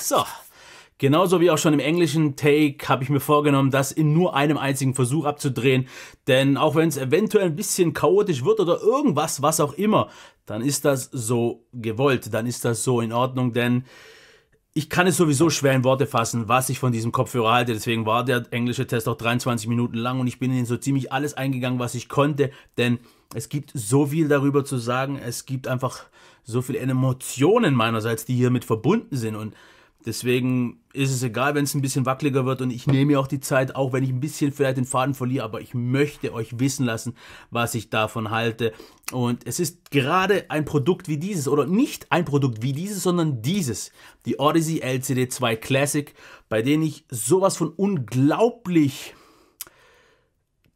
So, Genauso wie auch schon im englischen Take habe ich mir vorgenommen, das in nur einem einzigen Versuch abzudrehen. Denn auch wenn es eventuell ein bisschen chaotisch wird oder irgendwas, was auch immer, dann ist das so gewollt, dann ist das so in Ordnung, denn ich kann es sowieso schwer in Worte fassen, was ich von diesem Kopfhörer halte. Deswegen war der englische Test auch 23 Minuten lang und ich bin in so ziemlich alles eingegangen, was ich konnte, denn es gibt so viel darüber zu sagen. Es gibt einfach so viele Emotionen meinerseits, die hiermit verbunden sind und Deswegen ist es egal, wenn es ein bisschen wackeliger wird und ich nehme mir auch die Zeit, auch wenn ich ein bisschen vielleicht den Faden verliere, aber ich möchte euch wissen lassen, was ich davon halte. Und es ist gerade ein Produkt wie dieses oder nicht ein Produkt wie dieses, sondern dieses, die Odyssey LCD 2 Classic, bei denen ich sowas von unglaublich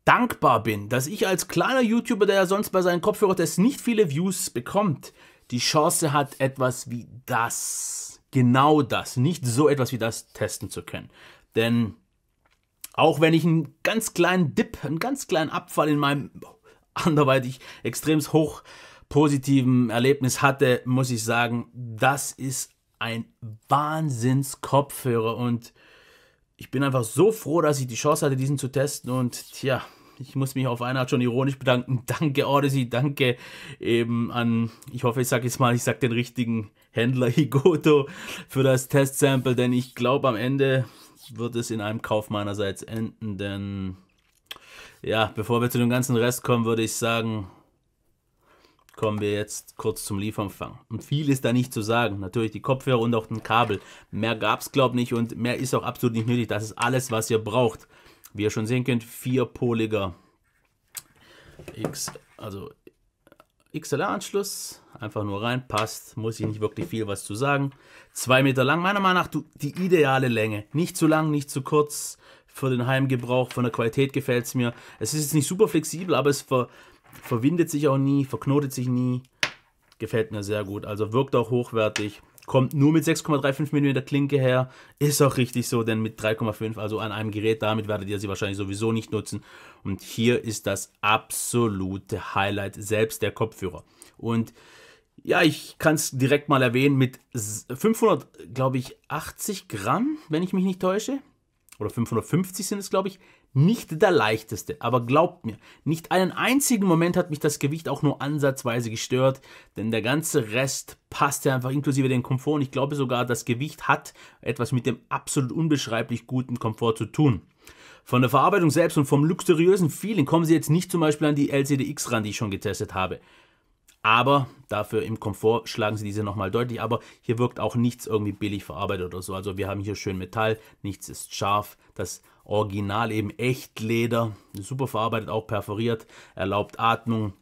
dankbar bin, dass ich als kleiner YouTuber, der ja sonst bei seinen Kopfhörertests nicht viele Views bekommt, die Chance hat, etwas wie das genau das, nicht so etwas wie das testen zu können. Denn auch wenn ich einen ganz kleinen Dip, einen ganz kleinen Abfall in meinem anderweitig extrem hoch positiven Erlebnis hatte, muss ich sagen, das ist ein Wahnsinnskopfhörer und ich bin einfach so froh, dass ich die Chance hatte, diesen zu testen und tja, ich muss mich auf eine Art schon ironisch bedanken. Danke Odyssey, danke eben ähm, an, ich hoffe, ich sage jetzt mal, ich sage den richtigen Händler Higoto für das Testsample, denn ich glaube, am Ende wird es in einem Kauf meinerseits enden, denn ja, bevor wir zu dem ganzen Rest kommen, würde ich sagen, kommen wir jetzt kurz zum Lieferumfang. Und viel ist da nicht zu sagen. Natürlich die Kopfhörer und auch ein Kabel. Mehr gab es, glaube ich, nicht und mehr ist auch absolut nicht nötig. Das ist alles, was ihr braucht. Wie ihr schon sehen könnt, vierpoliger X, also XLR-Anschluss, einfach nur rein, passt, muss ich nicht wirklich viel was zu sagen. Zwei Meter lang, meiner Meinung nach die ideale Länge. Nicht zu lang, nicht zu kurz, für den Heimgebrauch, von der Qualität gefällt es mir. Es ist jetzt nicht super flexibel, aber es ver verwindet sich auch nie, verknotet sich nie. Gefällt mir sehr gut, also wirkt auch hochwertig kommt nur mit 6,35 mm Klinke her. Ist auch richtig so, denn mit 3,5, also an einem Gerät, damit werdet ihr sie wahrscheinlich sowieso nicht nutzen. Und hier ist das absolute Highlight, selbst der Kopfhörer. Und ja, ich kann es direkt mal erwähnen, mit 500, glaube ich, 80 Gramm, wenn ich mich nicht täusche, oder 550 sind es, glaube ich, nicht der leichteste, aber glaubt mir, nicht einen einzigen Moment hat mich das Gewicht auch nur ansatzweise gestört, denn der ganze Rest passte einfach inklusive den Komfort und ich glaube sogar, das Gewicht hat etwas mit dem absolut unbeschreiblich guten Komfort zu tun. Von der Verarbeitung selbst und vom luxuriösen Feeling kommen sie jetzt nicht zum Beispiel an die LCDX ran, die ich schon getestet habe. Aber dafür im Komfort schlagen sie diese nochmal deutlich. Aber hier wirkt auch nichts irgendwie billig verarbeitet oder so. Also wir haben hier schön Metall, nichts ist scharf. Das Original eben Echtleder, super verarbeitet, auch perforiert, erlaubt Atmung.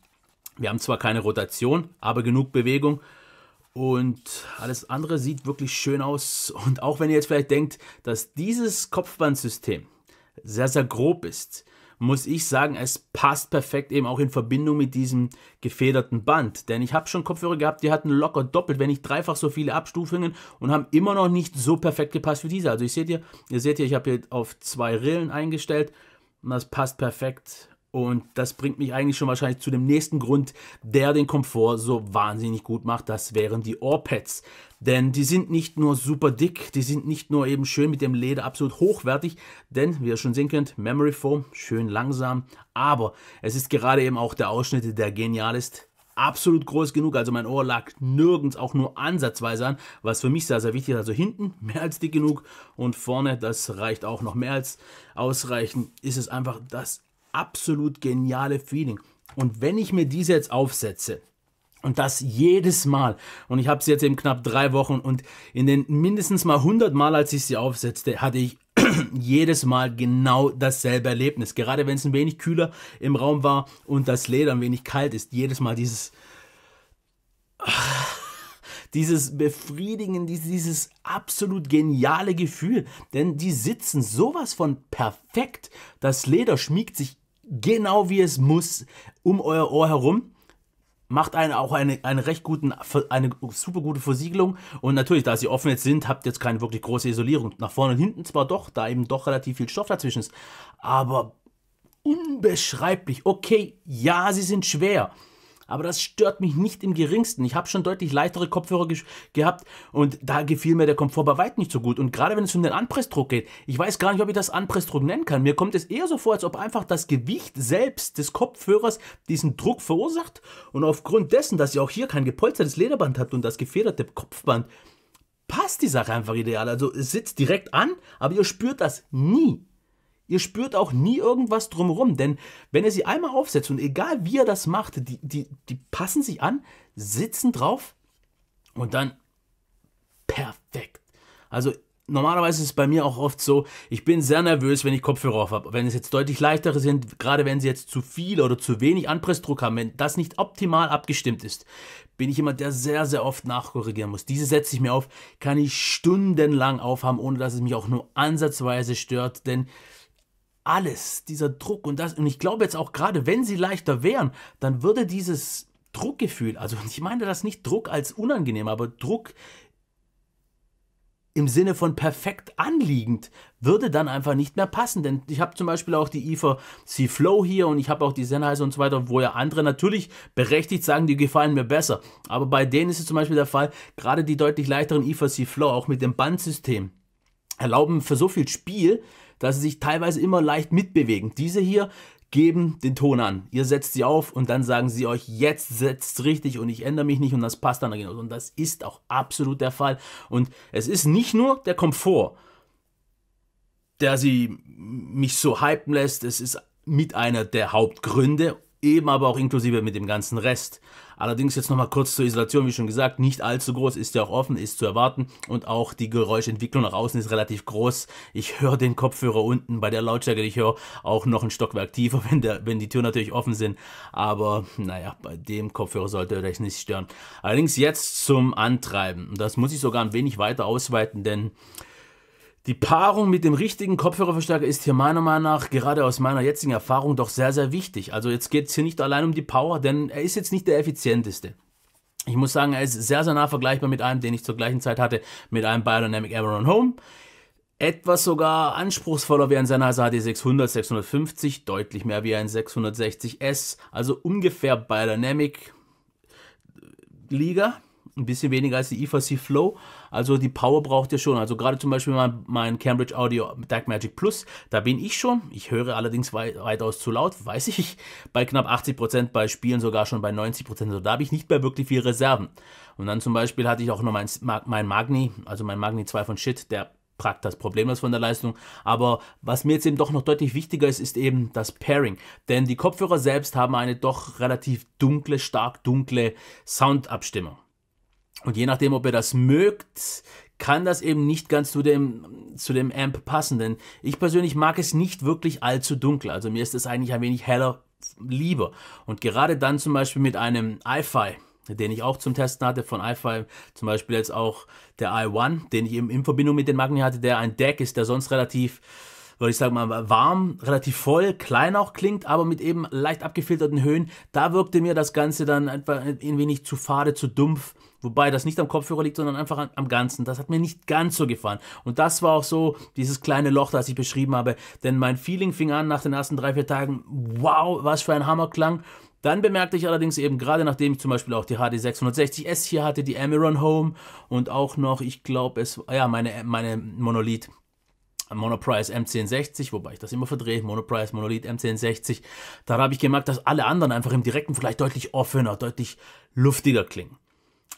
Wir haben zwar keine Rotation, aber genug Bewegung. Und alles andere sieht wirklich schön aus. Und auch wenn ihr jetzt vielleicht denkt, dass dieses Kopfbandsystem sehr, sehr grob ist, muss ich sagen, es passt perfekt eben auch in Verbindung mit diesem gefederten Band. Denn ich habe schon Kopfhörer gehabt, die hatten locker doppelt, wenn nicht dreifach so viele Abstufungen und haben immer noch nicht so perfekt gepasst wie diese. Also ich seht ihr, ihr seht hier, ich habe hier auf zwei Rillen eingestellt und das passt perfekt und das bringt mich eigentlich schon wahrscheinlich zu dem nächsten Grund, der den Komfort so wahnsinnig gut macht. Das wären die Ohrpads. Denn die sind nicht nur super dick, die sind nicht nur eben schön mit dem Leder absolut hochwertig, denn wie ihr schon sehen könnt, Memory Foam, schön langsam, aber es ist gerade eben auch der Ausschnitt, der genial ist, absolut groß genug. Also mein Ohr lag nirgends auch nur ansatzweise an, was für mich sehr, sehr wichtig ist. Also hinten mehr als dick genug und vorne, das reicht auch noch mehr als ausreichend, ist es einfach das absolut geniale Feeling. Und wenn ich mir diese jetzt aufsetze, und das jedes Mal. Und ich habe sie jetzt eben knapp drei Wochen und in den mindestens mal 100 Mal, als ich sie aufsetzte, hatte ich jedes Mal genau dasselbe Erlebnis. Gerade wenn es ein wenig kühler im Raum war und das Leder ein wenig kalt ist. Jedes Mal dieses... Dieses Befriedigen, dieses absolut geniale Gefühl. Denn die sitzen sowas von perfekt. Das Leder schmiegt sich genau wie es muss, um euer Ohr herum. Macht eine, auch eine, eine recht guten, eine super gute Versiegelung. Und natürlich, da sie offen jetzt sind, habt ihr jetzt keine wirklich große Isolierung. Nach vorne und hinten zwar doch, da eben doch relativ viel Stoff dazwischen ist. Aber unbeschreiblich. Okay, ja, sie sind schwer aber das stört mich nicht im geringsten. Ich habe schon deutlich leichtere Kopfhörer ge gehabt und da gefiel mir der Komfort bei weitem nicht so gut. Und gerade wenn es um den Anpressdruck geht, ich weiß gar nicht, ob ich das Anpressdruck nennen kann. Mir kommt es eher so vor, als ob einfach das Gewicht selbst des Kopfhörers diesen Druck verursacht und aufgrund dessen, dass ihr auch hier kein gepolstertes Lederband habt und das gefederte Kopfband, passt die Sache einfach ideal. Also es sitzt direkt an, aber ihr spürt das nie. Ihr spürt auch nie irgendwas drumherum, denn wenn ihr sie einmal aufsetzt und egal wie ihr das macht, die, die, die passen sich an, sitzen drauf und dann perfekt. Also normalerweise ist es bei mir auch oft so, ich bin sehr nervös, wenn ich Kopfhörer auf habe. Wenn es jetzt deutlich leichtere sind, gerade wenn sie jetzt zu viel oder zu wenig Anpressdruck haben, wenn das nicht optimal abgestimmt ist, bin ich jemand, der sehr, sehr oft nachkorrigieren muss. Diese setze ich mir auf, kann ich stundenlang aufhaben, ohne dass es mich auch nur ansatzweise stört, denn alles, dieser Druck und das. Und ich glaube jetzt auch gerade, wenn sie leichter wären, dann würde dieses Druckgefühl, also ich meine das nicht Druck als unangenehm, aber Druck im Sinne von perfekt anliegend würde dann einfach nicht mehr passen. Denn ich habe zum Beispiel auch die IFA C-Flow hier und ich habe auch die Sennheiser und so weiter, wo ja andere natürlich berechtigt sagen, die gefallen mir besser. Aber bei denen ist es zum Beispiel der Fall, gerade die deutlich leichteren IFA C-Flow, auch mit dem Bandsystem, erlauben für so viel Spiel, dass sie sich teilweise immer leicht mitbewegen. Diese hier geben den Ton an. Ihr setzt sie auf und dann sagen sie euch, jetzt setzt richtig und ich ändere mich nicht und das passt dann genau. Und das ist auch absolut der Fall. Und es ist nicht nur der Komfort, der sie mich so hypen lässt, es ist mit einer der Hauptgründe eben aber auch inklusive mit dem ganzen Rest. Allerdings jetzt nochmal kurz zur Isolation, wie schon gesagt, nicht allzu groß, ist ja auch offen, ist zu erwarten und auch die Geräuschentwicklung nach außen ist relativ groß. Ich höre den Kopfhörer unten bei der Lautstärke, die ich höre, auch noch ein Stockwerk tiefer, wenn, der, wenn die Türen natürlich offen sind, aber naja, bei dem Kopfhörer sollte euch nicht stören. Allerdings jetzt zum Antreiben, das muss ich sogar ein wenig weiter ausweiten, denn die Paarung mit dem richtigen Kopfhörerverstärker ist hier meiner Meinung nach, gerade aus meiner jetzigen Erfahrung, doch sehr, sehr wichtig. Also jetzt geht es hier nicht allein um die Power, denn er ist jetzt nicht der effizienteste. Ich muss sagen, er ist sehr, sehr nah vergleichbar mit einem, den ich zur gleichen Zeit hatte, mit einem Biodynamic Amaron Home. Etwas sogar anspruchsvoller wie ein Sennheiser HD600, 650, deutlich mehr wie ein 660S, also ungefähr Biodynamic Liga, ein bisschen weniger als die IFC Flow, also die Power braucht ihr schon. Also gerade zum Beispiel mein, mein Cambridge Audio Dark Magic Plus, da bin ich schon. Ich höre allerdings weit, weitaus zu laut, weiß ich. Bei knapp 80%, bei Spielen sogar schon bei 90%. Also da habe ich nicht mehr wirklich viel Reserven. Und dann zum Beispiel hatte ich auch noch mein, mein Magni, also mein Magni 2 von Shit, der prakt das Problem problemlos von der Leistung. Aber was mir jetzt eben doch noch deutlich wichtiger ist, ist eben das Pairing. Denn die Kopfhörer selbst haben eine doch relativ dunkle, stark dunkle Soundabstimmung. Und je nachdem, ob ihr das mögt, kann das eben nicht ganz zu dem, zu dem Amp passen, denn ich persönlich mag es nicht wirklich allzu dunkel. Also mir ist es eigentlich ein wenig heller lieber. Und gerade dann zum Beispiel mit einem iFi, den ich auch zum Testen hatte von iFi, zum Beispiel jetzt auch der i1, den ich eben in Verbindung mit den Magni hatte, der ein Deck ist, der sonst relativ oder ich sage mal warm, relativ voll, klein auch klingt, aber mit eben leicht abgefilterten Höhen, da wirkte mir das Ganze dann einfach ein wenig zu fade, zu dumpf. Wobei das nicht am Kopfhörer liegt, sondern einfach am Ganzen. Das hat mir nicht ganz so gefallen. Und das war auch so dieses kleine Loch, das ich beschrieben habe. Denn mein Feeling fing an nach den ersten drei, vier Tagen. Wow, was für ein Hammerklang. Dann bemerkte ich allerdings eben gerade, nachdem ich zum Beispiel auch die HD 660S hier hatte, die Amiron Home und auch noch, ich glaube, es, ja, meine, meine Monolith Monoprice M1060, wobei ich das immer verdrehe, Monoprice, Monolith M1060, da habe ich gemerkt, dass alle anderen einfach im direkten Vergleich deutlich offener, deutlich luftiger klingen.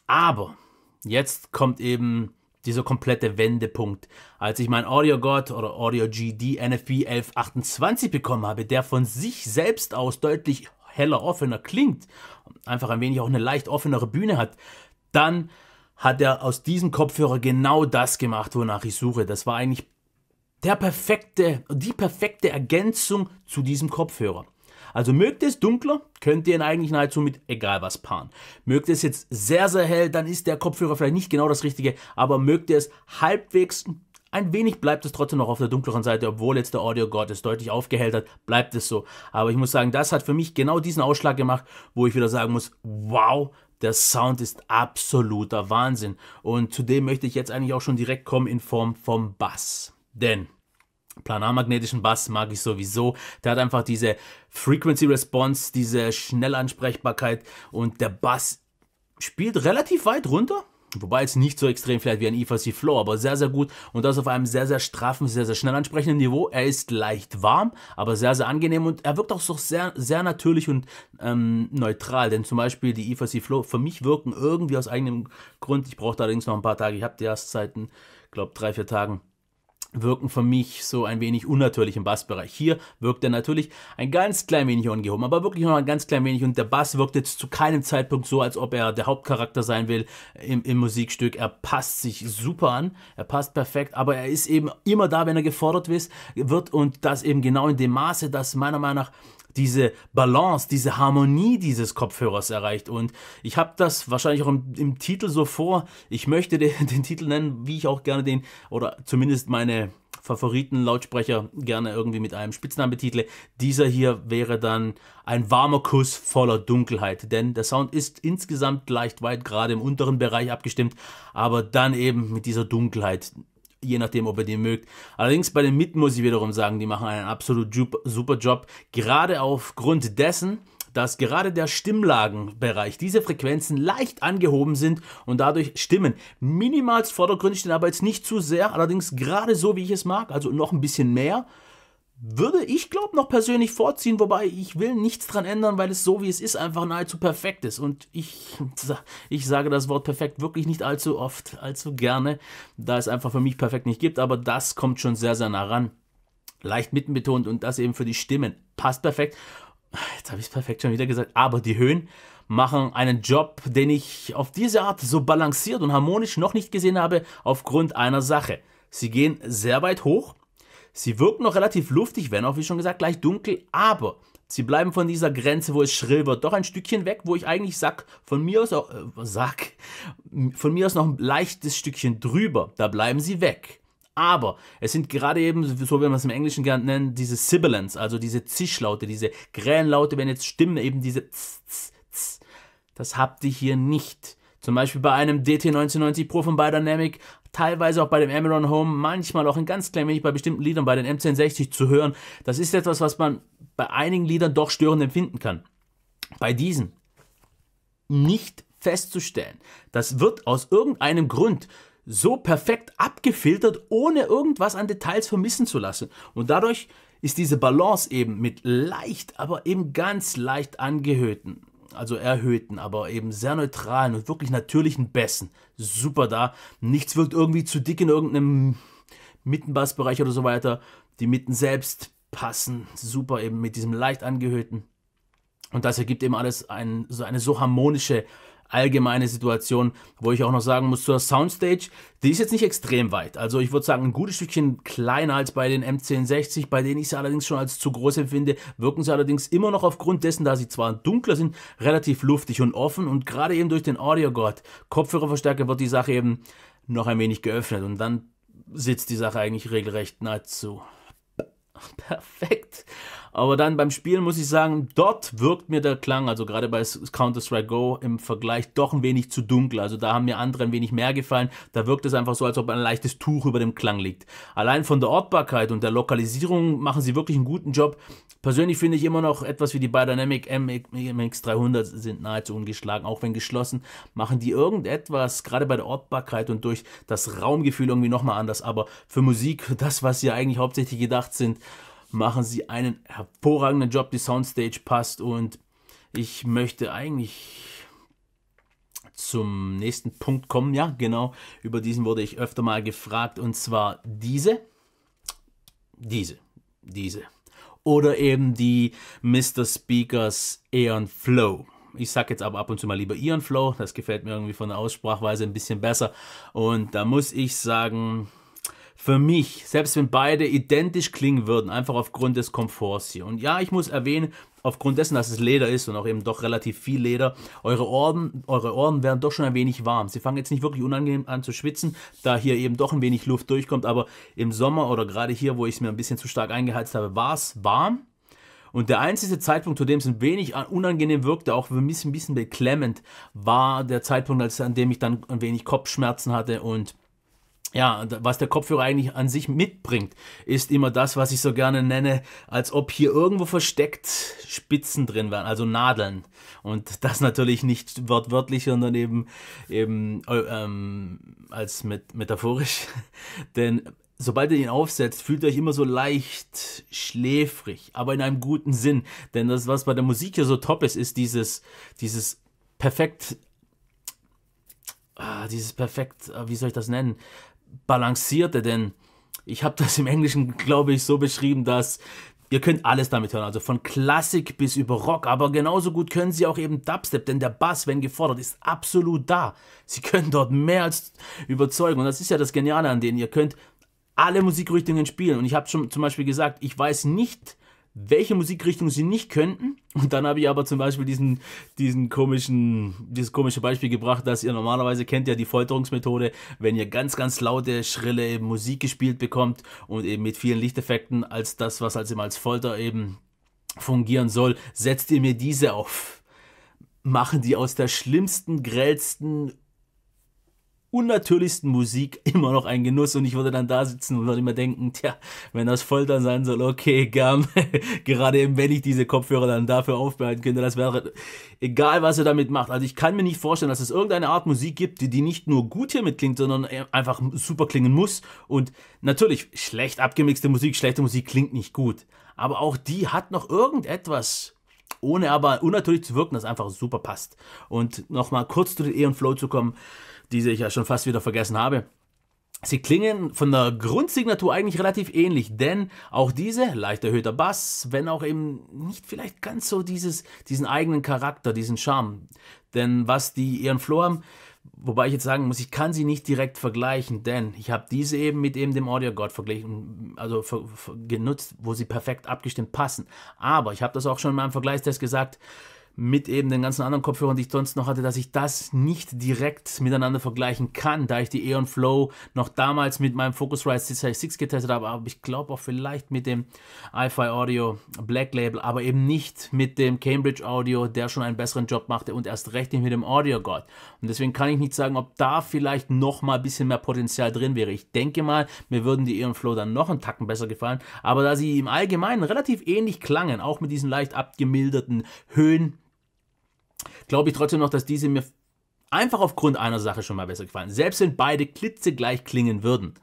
Aber jetzt kommt eben dieser komplette Wendepunkt. Als ich mein Audio God oder Audio GD NFB 1128 bekommen habe, der von sich selbst aus deutlich heller, offener klingt, einfach ein wenig auch eine leicht offenere Bühne hat, dann hat er aus diesem Kopfhörer genau das gemacht, wonach ich suche. Das war eigentlich der perfekte, die perfekte Ergänzung zu diesem Kopfhörer. Also mögt ihr es dunkler, könnt ihr ihn eigentlich nahezu mit egal was paaren. Mögt ihr es jetzt sehr, sehr hell, dann ist der Kopfhörer vielleicht nicht genau das Richtige, aber mögt ihr es halbwegs, ein wenig bleibt es trotzdem noch auf der dunkleren Seite, obwohl jetzt der Audio God es deutlich aufgehellt hat, bleibt es so. Aber ich muss sagen, das hat für mich genau diesen Ausschlag gemacht, wo ich wieder sagen muss, wow, der Sound ist absoluter Wahnsinn. Und zu dem möchte ich jetzt eigentlich auch schon direkt kommen in Form vom Bass. Denn Planarmagnetischen Bass mag ich sowieso. Der hat einfach diese Frequency Response, diese Schnellansprechbarkeit und der Bass spielt relativ weit runter. Wobei jetzt nicht so extrem vielleicht wie ein EFC Flow, aber sehr, sehr gut und das auf einem sehr, sehr straffen, sehr, sehr schnell ansprechenden Niveau. Er ist leicht warm, aber sehr, sehr angenehm und er wirkt auch so sehr, sehr natürlich und ähm, neutral, denn zum Beispiel die EFC Flow für mich wirken irgendwie aus eigenem Grund. Ich brauche allerdings noch ein paar Tage, ich habe die Erstzeiten, seit, glaube drei, vier Tagen wirken für mich so ein wenig unnatürlich im Bassbereich. Hier wirkt er natürlich ein ganz klein wenig ungehoben, aber wirklich nur ein ganz klein wenig und der Bass wirkt jetzt zu keinem Zeitpunkt so, als ob er der Hauptcharakter sein will im, im Musikstück. Er passt sich super an, er passt perfekt, aber er ist eben immer da, wenn er gefordert wird und das eben genau in dem Maße, dass meiner Meinung nach diese Balance, diese Harmonie dieses Kopfhörers erreicht. Und ich habe das wahrscheinlich auch im, im, Titel so vor. Ich möchte den, den Titel nennen, wie ich auch gerne den, oder zumindest meine Favoriten-Lautsprecher gerne irgendwie mit einem Spitznamen betitle. Dieser hier wäre dann ein warmer Kuss voller Dunkelheit, denn der Sound ist insgesamt leicht weit gerade im unteren Bereich abgestimmt, aber dann eben mit dieser Dunkelheit je nachdem, ob ihr die mögt. Allerdings bei den Mitten muss ich wiederum sagen, die machen einen absolut super Job, gerade aufgrund dessen, dass gerade der Stimmlagenbereich diese Frequenzen leicht angehoben sind und dadurch Stimmen minimals vordergründig den aber jetzt nicht zu sehr, allerdings gerade so, wie ich es mag, also noch ein bisschen mehr würde ich, glaube noch persönlich vorziehen, wobei ich will nichts dran ändern, weil es so wie es ist einfach nahezu perfekt ist. Und ich, ich sage das Wort perfekt wirklich nicht allzu oft, allzu gerne, da es einfach für mich perfekt nicht gibt, aber das kommt schon sehr, sehr nah ran. Leicht mittenbetont und das eben für die Stimmen. Passt perfekt. Jetzt habe ich es perfekt schon wieder gesagt, aber die Höhen machen einen Job, den ich auf diese Art so balanciert und harmonisch noch nicht gesehen habe, aufgrund einer Sache. Sie gehen sehr weit hoch Sie wirken noch relativ luftig, wenn auch, wie schon gesagt, gleich dunkel, aber sie bleiben von dieser Grenze, wo es schrill wird, doch ein Stückchen weg, wo ich eigentlich sag, von mir aus, auch, äh, sag, von mir aus noch ein leichtes Stückchen drüber, da bleiben sie weg. Aber es sind gerade eben, so wie man es im Englischen gerne nennt, diese Sibilance, also diese Zischlaute, diese Grähenlaute, wenn jetzt Stimmen eben diese Tz, Tz, Tz, das habt ihr hier nicht. Zum Beispiel bei einem DT1990 Pro von Biodynamic teilweise auch bei dem Emerald Home, manchmal auch ein ganz klein wenig bei bestimmten Liedern, bei den M1060 zu hören. Das ist etwas, was man bei einigen Liedern doch störend empfinden kann. Bei diesen nicht festzustellen. Das wird aus irgendeinem Grund so perfekt abgefiltert, ohne irgendwas an Details vermissen zu lassen. Und dadurch ist diese Balance eben mit leicht, aber eben ganz leicht angehöhten also erhöhten, aber eben sehr neutralen und wirklich natürlichen Bässen. Super da. Nichts wirkt irgendwie zu dick in irgendeinem Mittenbassbereich oder so weiter. Die Mitten selbst passen super eben mit diesem leicht angehöhten. Und das ergibt eben alles ein, so eine so harmonische allgemeine Situation, wo ich auch noch sagen muss zur Soundstage, die ist jetzt nicht extrem weit. Also ich würde sagen, ein gutes Stückchen kleiner als bei den M1060, bei denen ich sie allerdings schon als zu groß empfinde, wirken sie allerdings immer noch aufgrund dessen, da sie zwar dunkler sind, relativ luftig und offen und gerade eben durch den Audio God Kopfhörerverstärker wird die Sache eben noch ein wenig geöffnet und dann sitzt die Sache eigentlich regelrecht nahezu perfekt. Aber dann beim Spielen muss ich sagen, dort wirkt mir der Klang, also gerade bei Counter-Strike Go im Vergleich doch ein wenig zu dunkel. Also da haben mir andere ein wenig mehr gefallen. Da wirkt es einfach so, als ob ein leichtes Tuch über dem Klang liegt. Allein von der Ortbarkeit und der Lokalisierung machen sie wirklich einen guten Job. Persönlich finde ich immer noch etwas wie die Biodynamic MX300 sind nahezu ungeschlagen, auch wenn geschlossen, machen die irgendetwas, gerade bei der Ortbarkeit und durch das Raumgefühl irgendwie nochmal anders. Aber für Musik, das, was sie eigentlich hauptsächlich gedacht sind, machen sie einen hervorragenden Job. Die Soundstage passt und ich möchte eigentlich zum nächsten Punkt kommen. Ja, genau, über diesen wurde ich öfter mal gefragt und zwar diese, diese, diese oder eben die Mr. Speakers Aeon Flow. Ich sage jetzt aber ab und zu mal lieber Aeon Flow, das gefällt mir irgendwie von der Aussprachweise ein bisschen besser und da muss ich sagen, für mich, selbst wenn beide identisch klingen würden, einfach aufgrund des Komforts hier. Und ja, ich muss erwähnen, aufgrund dessen, dass es Leder ist und auch eben doch relativ viel Leder, eure Ohren, eure Ohren werden doch schon ein wenig warm. Sie fangen jetzt nicht wirklich unangenehm an zu schwitzen, da hier eben doch ein wenig Luft durchkommt, aber im Sommer oder gerade hier, wo ich es mir ein bisschen zu stark eingeheizt habe, war es warm. Und der einzige Zeitpunkt, zu dem es ein wenig unangenehm wirkte, auch für mich ein bisschen beklemmend, war der Zeitpunkt, an dem ich dann ein wenig Kopfschmerzen hatte und ja, was der Kopfhörer eigentlich an sich mitbringt, ist immer das, was ich so gerne nenne, als ob hier irgendwo versteckt Spitzen drin wären, also Nadeln. Und das natürlich nicht wortwörtlich, sondern eben, eben äh, ähm, als met metaphorisch. Denn sobald ihr ihn aufsetzt, fühlt ihr euch immer so leicht schläfrig, aber in einem guten Sinn. Denn das, was bei der Musik hier so top ist, ist dieses, dieses perfekt Ah, dieses perfekt, äh, wie soll ich das nennen? balancierte, denn ich habe das im Englischen, glaube ich, so beschrieben, dass ihr könnt alles damit hören, also von Klassik bis über Rock, aber genauso gut können sie auch eben Dubstep, denn der Bass, wenn gefordert, ist absolut da. Sie können dort mehr als überzeugen und das ist ja das Geniale an denen. Ihr könnt alle Musikrichtungen spielen und ich habe schon zum Beispiel gesagt, ich weiß nicht, welche Musikrichtung sie nicht könnten. Und dann habe ich aber zum Beispiel diesen, diesen komischen, dieses komische Beispiel gebracht, dass ihr normalerweise kennt ja die Folterungsmethode, wenn ihr ganz, ganz laute, schrille Musik gespielt bekommt und eben mit vielen Lichteffekten als das, was als halt eben als Folter eben fungieren soll, setzt ihr mir diese auf. Machen die aus der schlimmsten, grellsten, unnatürlichsten Musik immer noch ein Genuss und ich würde dann da sitzen und würde immer denken, tja, wenn das Foltern sein soll, okay, gern. Gerade eben, wenn ich diese Kopfhörer dann dafür aufbehalten könnte, das wäre egal, was ihr damit macht. Also ich kann mir nicht vorstellen, dass es irgendeine Art Musik gibt, die, nicht nur gut hier mitklingt, sondern e, einfach super klingen muss. Und natürlich, schlecht abgemixte Musik, schlechte Musik klingt nicht gut. Aber auch die hat noch irgendetwas, ohne aber unnatürlich zu wirken, das einfach super passt. Und nochmal kurz zu den E und Flow zu kommen diese ich ja schon fast wieder vergessen habe. Sie klingen von der Grundsignatur eigentlich relativ ähnlich, denn auch diese, leicht erhöhter Bass, wenn auch eben nicht vielleicht ganz so dieses, diesen eigenen Charakter, diesen Charme. Denn was die ihren Flow haben, wobei ich jetzt sagen muss, ich kann sie nicht direkt vergleichen, denn ich habe diese eben mit eben dem Audio God verglichen, also genutzt, wo sie perfekt abgestimmt passen. Aber ich habe das auch schon in meinem Vergleichstest gesagt, mit eben den ganzen anderen Kopfhörern, die ich sonst noch hatte, dass ich das nicht direkt miteinander vergleichen kann, da ich die Eon Flow noch damals mit meinem Focusrite 6 getestet habe, aber ich glaube auch vielleicht mit dem iFi Audio Black Label, aber eben nicht mit dem Cambridge Audio, der schon einen besseren Job machte und erst recht nicht mit dem Audio God. Und deswegen kann ich nicht sagen, ob da vielleicht noch mal ein bisschen mehr Potenzial drin wäre. Ich denke mal, mir würden die Eon Flow dann noch einen Tacken besser gefallen, aber da sie im Allgemeinen relativ ähnlich klangen, auch mit diesen leicht abgemilderten Höhen, glaube ich trotzdem noch, dass diese mir einfach aufgrund einer Sache schon mal besser gefallen. Selbst wenn beide klitzegleich klingen würden,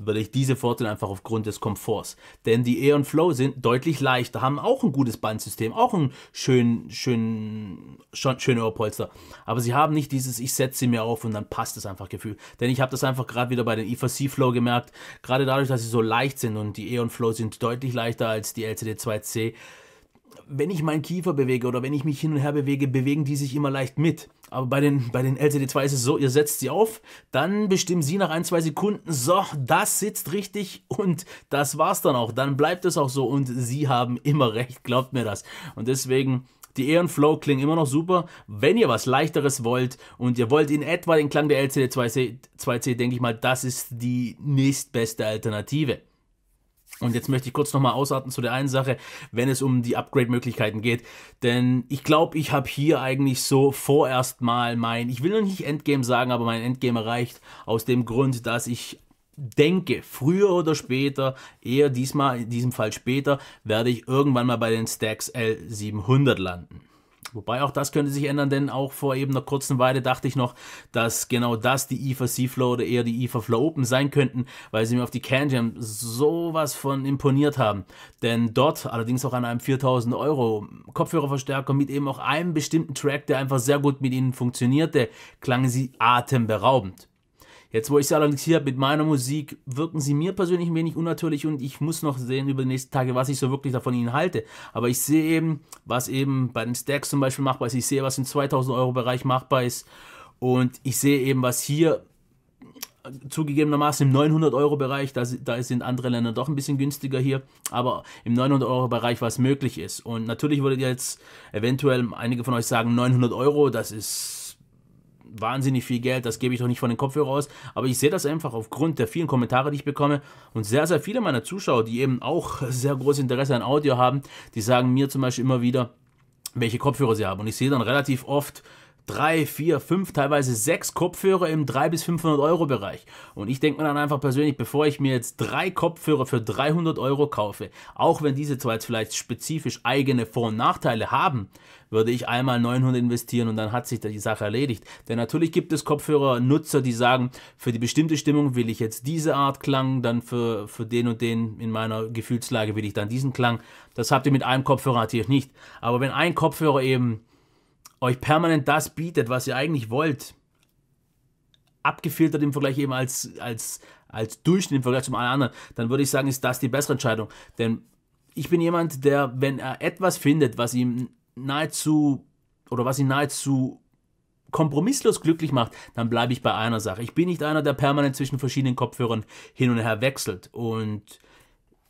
würde ich diese Vorteile einfach aufgrund des Komforts. Denn die Air Flow sind deutlich leichter, haben auch ein gutes Bandsystem, auch ein schön, schön, schon, schöne Ohrpolster. Aber sie haben nicht dieses, ich setze sie mir auf und dann passt es einfach Gefühl. Denn ich habe das einfach gerade wieder bei den IFC e Flow gemerkt, gerade dadurch, dass sie so leicht sind und die Air Flow sind deutlich leichter als die LCD 2C, wenn ich meinen Kiefer bewege oder wenn ich mich hin und her bewege, bewegen die sich immer leicht mit. Aber bei den, bei den LCD2 ist es so, ihr setzt sie auf, dann bestimmen sie nach ein, zwei Sekunden, so, das sitzt richtig und das war's dann auch. Dann bleibt es auch so und sie haben immer recht, glaubt mir das. Und deswegen, die Aeon Flow klingen immer noch super. Wenn ihr was leichteres wollt und ihr wollt in etwa den Klang der LCD2C, 2C denke ich mal, das ist die nächstbeste Alternative. Und jetzt möchte ich kurz nochmal ausarten zu der einen Sache, wenn es um die Upgrade-Möglichkeiten geht. Denn ich glaube, ich habe hier eigentlich so vorerst mal mein, ich will noch nicht Endgame sagen, aber mein Endgame erreicht. Aus dem Grund, dass ich denke, früher oder später, eher diesmal, in diesem Fall später, werde ich irgendwann mal bei den Stacks L700 landen. Wobei auch das könnte sich ändern, denn auch vor eben einer kurzen Weile dachte ich noch, dass genau das die IFA e Seaflow oder eher die IFA e Flow Open sein könnten, weil sie mir auf die Canjam sowas von imponiert haben. Denn dort, allerdings auch an einem 4000 Euro Kopfhörerverstärker mit eben auch einem bestimmten Track, der einfach sehr gut mit ihnen funktionierte, klangen sie atemberaubend. Jetzt, wo ich sie allerdings hier mit meiner Musik, wirken sie mir persönlich ein wenig unnatürlich und ich muss noch sehen über die nächsten Tage, was ich so wirklich davon ihnen halte. Aber ich sehe eben, was eben bei den Stacks zum Beispiel machbar ist. Ich sehe, was im 2000 Euro Bereich machbar ist. Und ich sehe eben, was hier äh, zugegebenermaßen im 900 Euro Bereich, da, da, sind andere Länder doch ein bisschen günstiger hier, aber im 900 Euro Bereich was möglich ist. Und natürlich würdet ihr jetzt eventuell einige von euch sagen, 900 Euro, das ist wahnsinnig viel Geld, das gebe ich doch nicht von den Kopfhörer aus. Aber ich sehe das einfach aufgrund der vielen Kommentare, die ich bekomme und sehr, sehr viele meiner Zuschauer, die eben auch sehr großes Interesse an Audio haben, die sagen mir zum Beispiel immer wieder, welche Kopfhörer sie haben. Und ich sehe dann relativ oft, drei, vier, fünf, teilweise sechs Kopfhörer im 3 bis 500 Euro Bereich. Und ich denke mir dann einfach persönlich, bevor ich mir jetzt drei Kopfhörer für 300 Euro kaufe, auch wenn diese zwar jetzt vielleicht spezifisch eigene Vor- und Nachteile haben, würde ich einmal 900 investieren und dann hat sich die Sache erledigt. Denn natürlich gibt es Kopfhörer-Nutzer, die sagen, für die bestimmte Stimmung will ich jetzt diese Art Klang, dann für, für den und den in meiner Gefühlslage will ich dann diesen Klang. Das habt ihr mit einem Kopfhörer natürlich nicht. Aber wenn ein Kopfhörer eben euch permanent das bietet, was ihr eigentlich wollt, abgefiltert im Vergleich eben als, als, als Durchschnitt im Vergleich zum anderen, dann würde ich sagen, ist das die bessere Entscheidung. Denn ich bin jemand, der, wenn er etwas findet, was ihm nahezu oder was ihn nahezu kompromisslos glücklich macht, dann bleibe ich bei einer Sache. Ich bin nicht einer, der permanent zwischen verschiedenen Kopfhörern hin und her wechselt. Und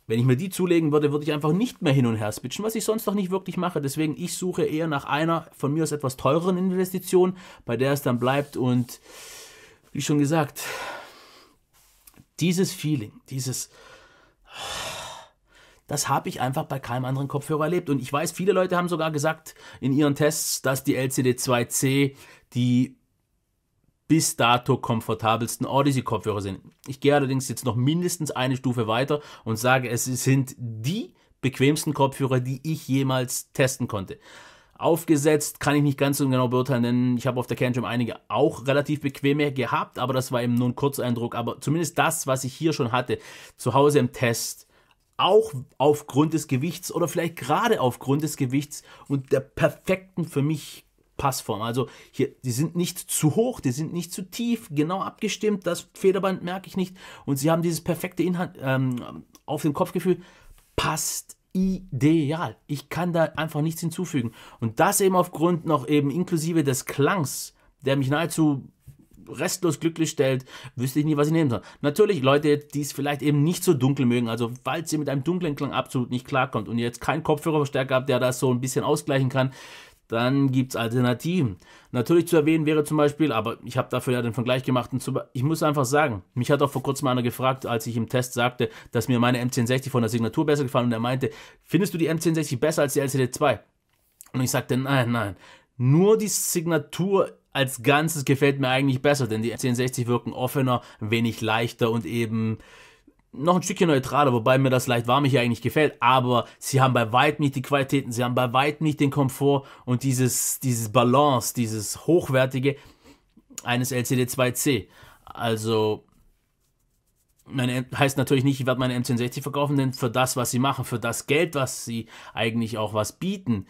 wenn ich mir die zulegen würde, würde ich einfach nicht mehr hin und her switchen, was ich sonst noch nicht wirklich mache. Deswegen, ich suche eher nach einer von mir aus etwas teureren Investition, bei der es dann bleibt. Und wie schon gesagt, dieses Feeling, dieses... Das habe ich einfach bei keinem anderen Kopfhörer erlebt. Und ich weiß, viele Leute haben sogar gesagt in ihren Tests, dass die LCD2C die bis dato komfortabelsten Odyssey-Kopfhörer sind. Ich gehe allerdings jetzt noch mindestens eine Stufe weiter und sage, es sind die bequemsten Kopfhörer, die ich jemals testen konnte. Aufgesetzt kann ich nicht ganz so genau beurteilen, denn ich habe auf der Cancam einige auch relativ bequeme gehabt, aber das war eben nur ein Kurzeindruck. Aber zumindest das, was ich hier schon hatte, zu Hause im Test, auch aufgrund des Gewichts oder vielleicht gerade aufgrund des Gewichts und der perfekten für mich Passform. Also hier, die sind nicht zu hoch, die sind nicht zu tief, genau abgestimmt, das Federband merke ich nicht. Und sie haben dieses perfekte Inhalt ähm, auf dem Kopfgefühl, passt ideal. Ich kann da einfach nichts hinzufügen. Und das eben aufgrund noch eben inklusive des Klangs, der mich nahezu restlos glücklich stellt, wüsste ich nie, was ich nehmen soll. Natürlich Leute, die es vielleicht eben nicht so dunkel mögen, also falls ihr mit einem dunklen Klang absolut nicht klarkommt und ihr jetzt keinen Kopfhörerverstärker habt, der das so ein bisschen ausgleichen kann, dann gibt es Alternativen. Natürlich zu erwähnen wäre zum Beispiel, aber ich habe dafür ja den Vergleich gemacht, ich muss einfach sagen, mich hat auch vor kurzem einer gefragt, als ich im Test sagte, dass mir meine M1060 von der Signatur besser gefallen und er meinte, findest du die M1060 besser als die LCD2? Und ich sagte, nein, nein. Nur die Signatur als Ganzes gefällt mir eigentlich besser, denn die 1060 wirken offener, wenig leichter und eben noch ein Stückchen neutraler, wobei mir das leicht warme hier eigentlich gefällt, aber sie haben bei weitem nicht die Qualitäten, sie haben bei weitem nicht den Komfort und dieses, dieses Balance, dieses Hochwertige eines LCD 2C. Also, meine, heißt natürlich nicht, ich werde meine M1060 verkaufen, denn für das, was sie machen, für das Geld, was sie eigentlich auch was bieten,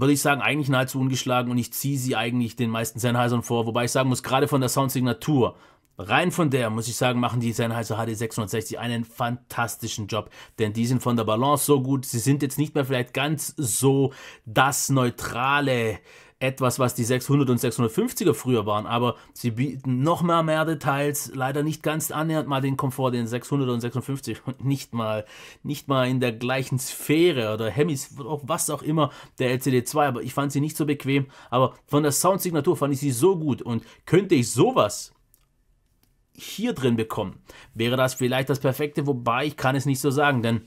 würde ich sagen, eigentlich nahezu ungeschlagen und ich ziehe sie eigentlich den meisten Sennheisern vor, wobei ich sagen muss, gerade von der Soundsignatur, rein von der, muss ich sagen, machen die Sennheiser HD660 einen fantastischen Job, denn die sind von der Balance so gut, sie sind jetzt nicht mehr vielleicht ganz so das neutrale etwas, was die 600 und 650er früher waren, aber sie bieten noch mal mehr Details, leider nicht ganz annähernd mal den Komfort den 600 und 650 und nicht mal, nicht mal in der gleichen Sphäre oder Hemis, was auch immer, der LCD2, aber ich fand sie nicht so bequem, aber von der Soundsignatur fand ich sie so gut und könnte ich sowas hier drin bekommen, wäre das vielleicht das Perfekte, wobei ich kann es nicht so sagen, denn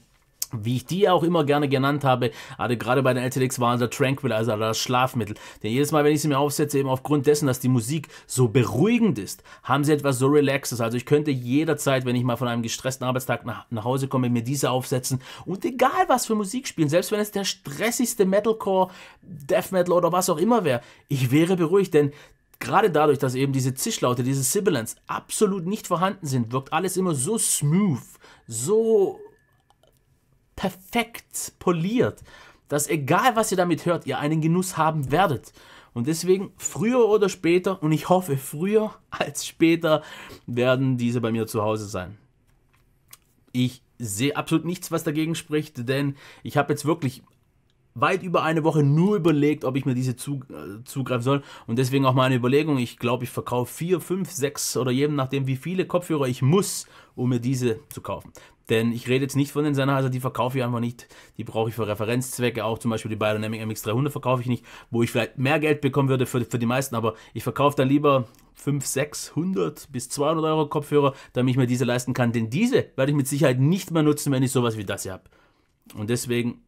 wie ich die auch immer gerne genannt habe, also gerade bei den LTX war der Tranquilizer, also das Schlafmittel. Denn jedes Mal, wenn ich sie mir aufsetze, eben aufgrund dessen, dass die Musik so beruhigend ist, haben sie etwas so Relaxes. Also ich könnte jederzeit, wenn ich mal von einem gestressten Arbeitstag nach, nach Hause komme, mir diese aufsetzen und egal was für Musik spielen, selbst wenn es der stressigste Metalcore, Death Metal oder was auch immer wäre, ich wäre beruhigt, denn gerade dadurch, dass eben diese Zischlaute, diese Sibilance absolut nicht vorhanden sind, wirkt alles immer so smooth, so perfekt poliert, dass egal was ihr damit hört, ihr einen Genuss haben werdet. Und deswegen früher oder später, und ich hoffe früher als später, werden diese bei mir zu Hause sein. Ich sehe absolut nichts, was dagegen spricht, denn ich habe jetzt wirklich weit über eine Woche nur überlegt, ob ich mir diese zu, äh, zugreifen soll. Und deswegen auch meine Überlegung, ich glaube, ich verkaufe vier, fünf, sechs oder jedem nachdem, wie viele Kopfhörer ich muss, um mir diese zu kaufen. Denn ich rede jetzt nicht von den Sennheiser, also die verkaufe ich einfach nicht. Die brauche ich für Referenzzwecke, auch zum Beispiel die Biodynamic MX300 verkaufe ich nicht, wo ich vielleicht mehr Geld bekommen würde für, für die meisten, aber ich verkaufe dann lieber 500, 600 bis 200 Euro Kopfhörer, damit ich mir diese leisten kann. Denn diese werde ich mit Sicherheit nicht mehr nutzen, wenn ich sowas wie das hier habe. Und deswegen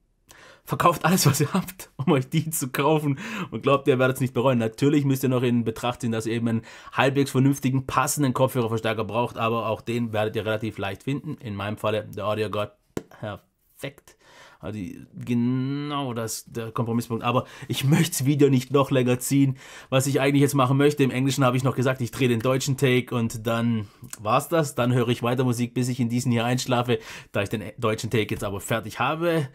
Verkauft alles, was ihr habt, um euch die zu kaufen und glaubt, ihr werdet es nicht bereuen. Natürlich müsst ihr noch in Betracht ziehen, dass ihr eben einen halbwegs vernünftigen, passenden Kopfhörerverstärker braucht, aber auch den werdet ihr relativ leicht finden. In meinem Falle der Audio God perfekt. Also die, genau das der Kompromisspunkt. Aber ich möchte das Video nicht noch länger ziehen. Was ich eigentlich jetzt machen möchte, im Englischen habe ich noch gesagt, ich drehe den deutschen Take und dann war's das. Dann höre ich weiter Musik, bis ich in diesen hier einschlafe. Da ich den e-, deutschen Take jetzt aber fertig habe,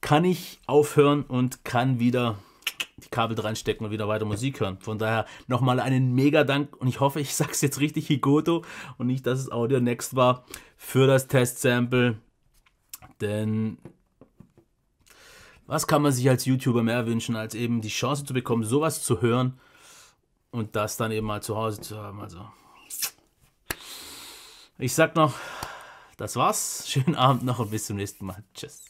kann ich aufhören und kann wieder die Kabel dran stecken und wieder weiter Musik hören. Von daher nochmal einen mega Dank und ich hoffe, ich sage es jetzt richtig, Higoto und nicht, dass es Audio Next war, für das Testsample. Denn was kann man sich als YouTuber mehr wünschen, als eben die Chance zu bekommen, sowas zu hören und das dann eben mal zu Hause zu haben? Also, ich sag noch, das war's. Schönen Abend noch und bis zum nächsten Mal. Tschüss.